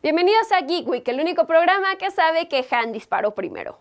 Bienvenidos a Geek Week, el único programa que sabe que Han disparó primero.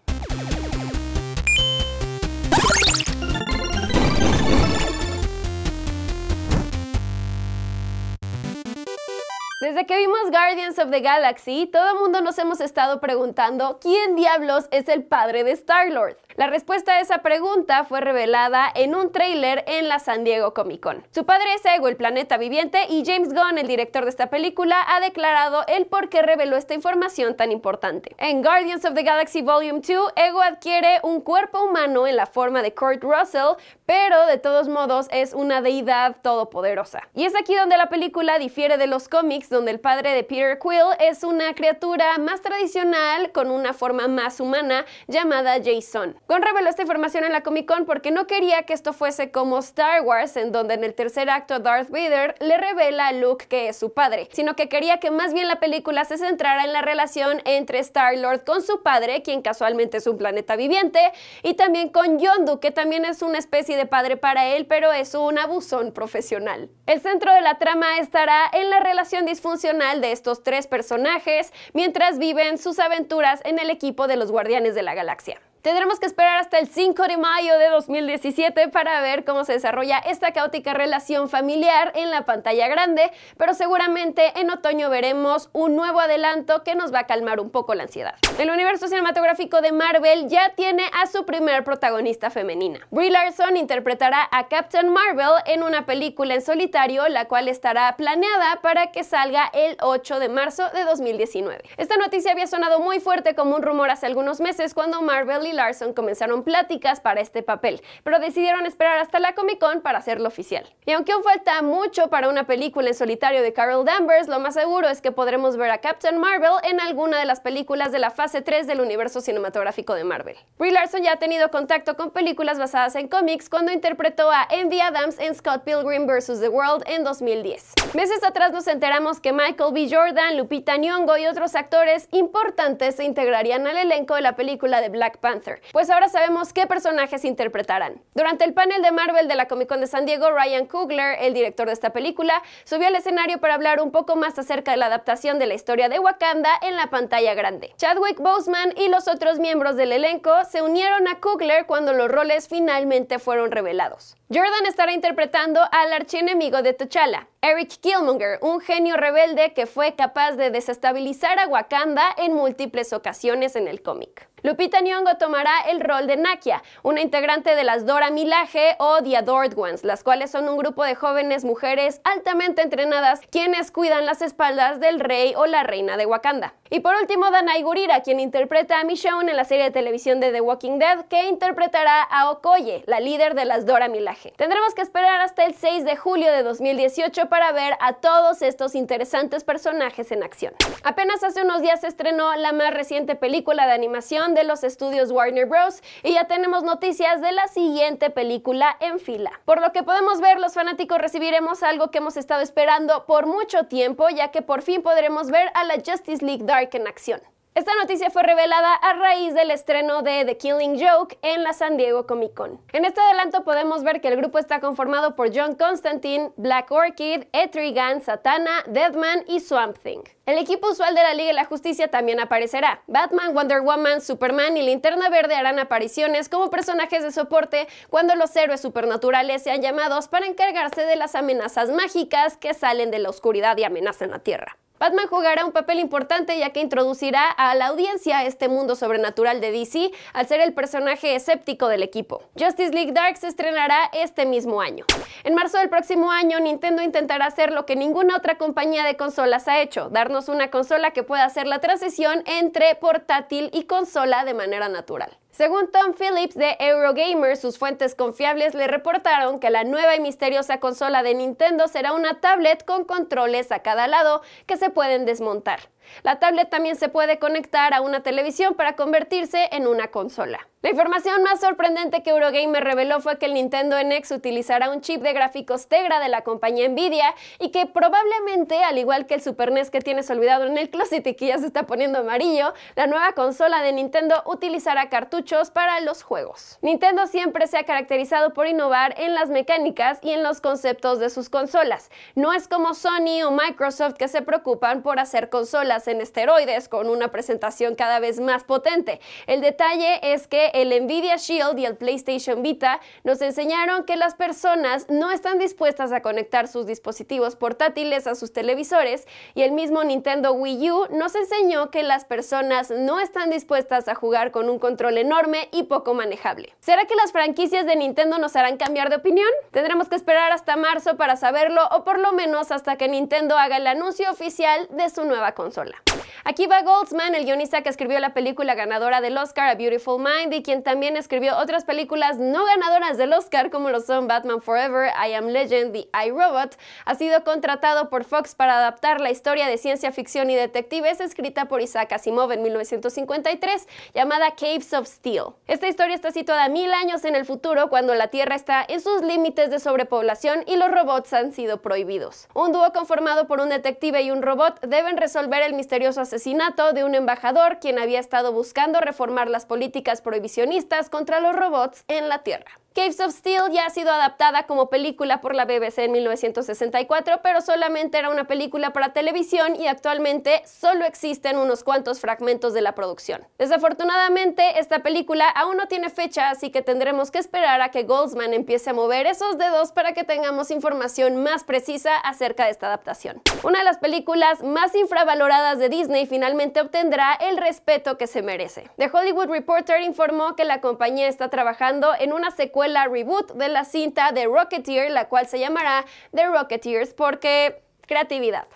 Desde que vimos Guardians of the Galaxy, todo el mundo nos hemos estado preguntando quién diablos es el padre de Star-Lord. La respuesta a esa pregunta fue revelada en un tráiler en la San Diego Comic Con. Su padre es Ego, el planeta viviente, y James Gunn, el director de esta película, ha declarado el por qué reveló esta información tan importante. En Guardians of the Galaxy Vol. 2, Ego adquiere un cuerpo humano en la forma de Kurt Russell, pero de todos modos es una deidad todopoderosa. Y es aquí donde la película difiere de los cómics, donde el padre de Peter Quill es una criatura más tradicional con una forma más humana llamada Jason. Gon reveló esta información en la Comic Con porque no quería que esto fuese como Star Wars, en donde en el tercer acto Darth Vader le revela a Luke que es su padre, sino que quería que más bien la película se centrara en la relación entre Star Lord con su padre, quien casualmente es un planeta viviente, y también con Yondu, que también es una especie de padre para él, pero es un abusón profesional. El centro de la trama estará en la relación disfuncional de estos tres personajes mientras viven sus aventuras en el equipo de los Guardianes de la Galaxia. Tendremos que esperar hasta el 5 de mayo de 2017 para ver cómo se desarrolla esta caótica relación familiar en la pantalla grande, pero seguramente en otoño veremos un nuevo adelanto que nos va a calmar un poco la ansiedad. El universo cinematográfico de Marvel ya tiene a su primer protagonista femenina. Brie Larson interpretará a Captain Marvel en una película en solitario, la cual estará planeada para que salga el 8 de marzo de 2019. Esta noticia había sonado muy fuerte como un rumor hace algunos meses cuando Marvel y Larson comenzaron pláticas para este papel, pero decidieron esperar hasta la Comic Con para hacerlo oficial. Y aunque aún falta mucho para una película en solitario de Carol Danvers, lo más seguro es que podremos ver a Captain Marvel en alguna de las películas de la fase 3 del universo cinematográfico de Marvel. Brie Larson ya ha tenido contacto con películas basadas en cómics cuando interpretó a Envy Adams en Scott Pilgrim vs. The World en 2010. Meses atrás nos enteramos que Michael B. Jordan, Lupita Nyong'o y otros actores importantes se integrarían al elenco de la película de Black Panther pues ahora sabemos qué personajes interpretarán. Durante el panel de Marvel de la Comic Con de San Diego, Ryan Coogler, el director de esta película, subió al escenario para hablar un poco más acerca de la adaptación de la historia de Wakanda en la pantalla grande. Chadwick Boseman y los otros miembros del elenco se unieron a Coogler cuando los roles finalmente fueron revelados. Jordan estará interpretando al archienemigo de T'Challa, Eric Killmonger, un genio rebelde que fue capaz de desestabilizar a Wakanda en múltiples ocasiones en el cómic. Lupita Nyong'o tomará el rol de Nakia, una integrante de las Dora Milaje o The Adored Ones, las cuales son un grupo de jóvenes mujeres altamente entrenadas quienes cuidan las espaldas del rey o la reina de Wakanda. Y por último, Danai Gurira, quien interpreta a Michonne en la serie de televisión de The Walking Dead, que interpretará a Okoye, la líder de las Dora Milaje. Tendremos que esperar hasta el 6 de julio de 2018 para ver a todos estos interesantes personajes en acción. Apenas hace unos días se estrenó la más reciente película de animación de los estudios Warner Bros. Y ya tenemos noticias de la siguiente película en fila. Por lo que podemos ver, los fanáticos recibiremos algo que hemos estado esperando por mucho tiempo, ya que por fin podremos ver a la Justice League Dark en acción. Esta noticia fue revelada a raíz del estreno de The Killing Joke en la San Diego Comic Con. En este adelanto podemos ver que el grupo está conformado por John Constantine, Black Orchid, Etrigan, Satana, Deadman y Swamp Thing. El equipo usual de la Liga de la Justicia también aparecerá. Batman, Wonder Woman, Superman y Linterna Verde harán apariciones como personajes de soporte cuando los héroes supernaturales sean llamados para encargarse de las amenazas mágicas que salen de la oscuridad y amenazan la Tierra. Batman jugará un papel importante ya que introducirá a la audiencia este mundo sobrenatural de DC al ser el personaje escéptico del equipo. Justice League Dark se estrenará este mismo año. En marzo del próximo año, Nintendo intentará hacer lo que ninguna otra compañía de consolas ha hecho, darnos una consola que pueda hacer la transición entre portátil y consola de manera natural. Según Tom Phillips de Eurogamer, sus fuentes confiables le reportaron que la nueva y misteriosa consola de Nintendo será una tablet con controles a cada lado que se pueden desmontar. La tablet también se puede conectar a una televisión para convertirse en una consola. La información más sorprendente que Eurogame me reveló fue que el Nintendo NX utilizará un chip de gráficos Tegra de la compañía Nvidia y que probablemente, al igual que el Super NES que tienes olvidado en el closet y que ya se está poniendo amarillo, la nueva consola de Nintendo utilizará cartuchos para los juegos. Nintendo siempre se ha caracterizado por innovar en las mecánicas y en los conceptos de sus consolas. No es como Sony o Microsoft que se preocupan por hacer consolas en esteroides con una presentación cada vez más potente. El detalle es que el Nvidia Shield y el PlayStation Vita nos enseñaron que las personas no están dispuestas a conectar sus dispositivos portátiles a sus televisores y el mismo Nintendo Wii U nos enseñó que las personas no están dispuestas a jugar con un control enorme y poco manejable. ¿Será que las franquicias de Nintendo nos harán cambiar de opinión? Tendremos que esperar hasta marzo para saberlo o por lo menos hasta que Nintendo haga el anuncio oficial de su nueva consola. Yeah. Aquí va Goldsman, el guionista que escribió la película ganadora del Oscar, A Beautiful Mind, y quien también escribió otras películas no ganadoras del Oscar, como lo son Batman Forever, I Am Legend, The I Robot, ha sido contratado por Fox para adaptar la historia de ciencia ficción y detectives escrita por Isaac Asimov en 1953, llamada Caves of Steel. Esta historia está situada mil años en el futuro, cuando la Tierra está en sus límites de sobrepoblación y los robots han sido prohibidos. Un dúo conformado por un detective y un robot deben resolver el misterioso asesinato de un embajador quien había estado buscando reformar las políticas prohibicionistas contra los robots en la Tierra. Caves of Steel ya ha sido adaptada como película por la BBC en 1964, pero solamente era una película para televisión y actualmente solo existen unos cuantos fragmentos de la producción. Desafortunadamente, esta película aún no tiene fecha, así que tendremos que esperar a que Goldsman empiece a mover esos dedos para que tengamos información más precisa acerca de esta adaptación. Una de las películas más infravaloradas de Disney finalmente obtendrá el respeto que se merece. The Hollywood Reporter informó que la compañía está trabajando en una secuela la reboot de la cinta de Rocketeer, la cual se llamará The Rocketeers porque creatividad.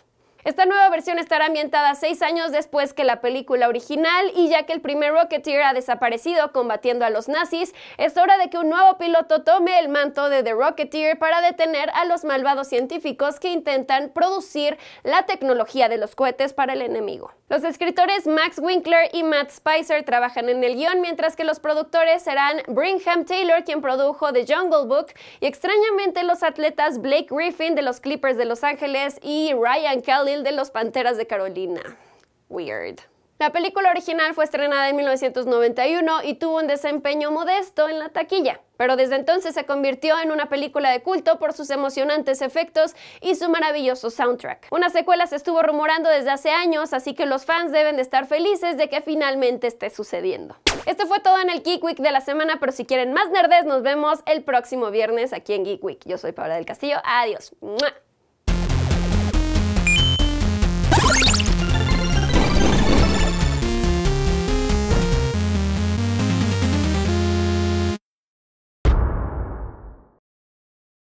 Esta nueva versión estará ambientada seis años después que la película original y ya que el primer Rocketeer ha desaparecido combatiendo a los nazis, es hora de que un nuevo piloto tome el manto de The Rocketeer para detener a los malvados científicos que intentan producir la tecnología de los cohetes para el enemigo. Los escritores Max Winkler y Matt Spicer trabajan en el guión, mientras que los productores serán Brigham Taylor, quien produjo The Jungle Book, y extrañamente los atletas Blake Griffin de los Clippers de Los Ángeles y Ryan Kelly de los Panteras de Carolina. Weird. La película original fue estrenada en 1991 y tuvo un desempeño modesto en la taquilla, pero desde entonces se convirtió en una película de culto por sus emocionantes efectos y su maravilloso soundtrack. Una secuela se estuvo rumorando desde hace años, así que los fans deben de estar felices de que finalmente esté sucediendo. Esto fue todo en el Geek Week de la semana, pero si quieren más nerds, nos vemos el próximo viernes aquí en Geek Week. Yo soy Paula del Castillo, adiós.